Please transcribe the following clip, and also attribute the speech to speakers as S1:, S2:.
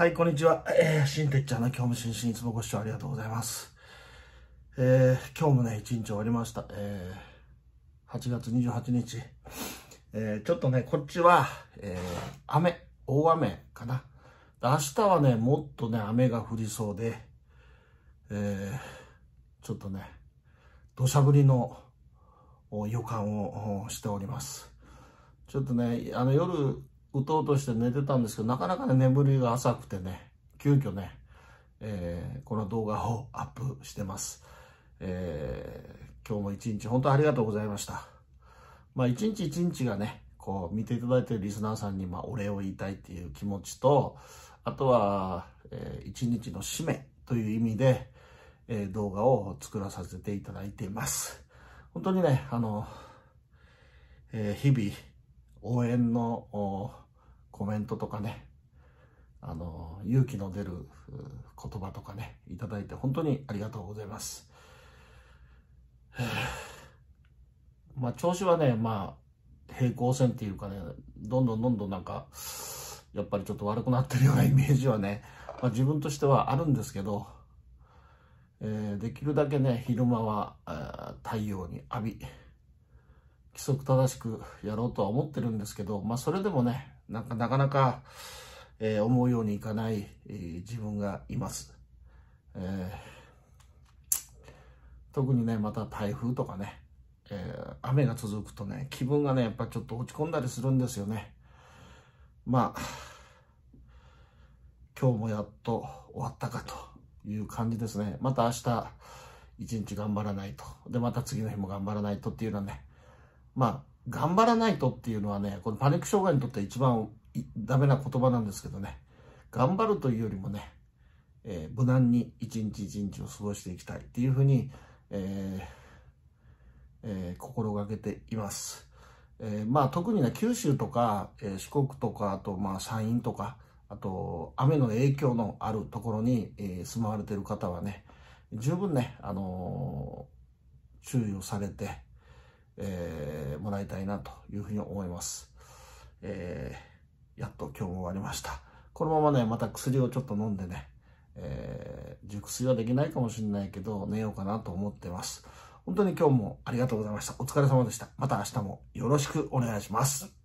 S1: はい、こんにちは。えー、新てっちゃんの今日も心身いつもご視聴ありがとうございます。えー、今日もね、一日終わりました。えー、8月28日。えー、ちょっとね、こっちは、えー、雨、大雨かな。明日はね、もっとね、雨が降りそうで、えー、ちょっとね、土砂降りの予感をしております。ちょっとね、あの夜、打とうとして寝てたんですけど、なかなかね、眠りが浅くてね、急遽ね、えー、この動画をアップしてます。えー、今日も一日本当にありがとうございました。まあ一日一日がね、こう見ていただいているリスナーさんにまあお礼を言いたいっていう気持ちと、あとは、えー、一日の締めという意味で、えー、動画を作らさせていただいています。本当にね、あの、えー、日々、応援のコメントとかね、あの、勇気の出る言葉とかね、いただいて本当にありがとうございます。まあ、調子はね、まあ、平行線っていうかね、どんどんどんどんなんか、やっぱりちょっと悪くなってるようなイメージはね、まあ、自分としてはあるんですけど、えー、できるだけね、昼間は太陽に浴び、規則正しくやろうとは思ってるんですけど、まあそれでもね、なんかなかなか、えー、思うようにいかない、えー、自分がいます、えー。特にね、また台風とかね、えー、雨が続くとね、気分がね、やっぱちょっと落ち込んだりするんですよね。まあ、今日もやっと終わったかという感じですね。また明日、一日頑張らないと。で、また次の日も頑張らないとっていうのはね、まあ、頑張らないとっていうのはね、このパニック障害にとっては一番ダメな言葉なんですけどね、頑張るというよりもね、えー、無難に一日一日を過ごしていきたいっていうふうに、えーえー、心がけています。えー、まあ特にね、九州とか、えー、四国とか、あとまあ山陰とか、あと雨の影響のあるところに、えー、住まわれてる方はね、十分ね、あのー、注意をされて、えー、もらいたいなというふうに思います。えー、やっと今日も終わりました。このままね、また薬をちょっと飲んでね、えー、熟睡はできないかもしれないけど、寝ようかなと思ってます。本当に今日もありがとうございました。お疲れ様でした。また明日もよろしくお願いします。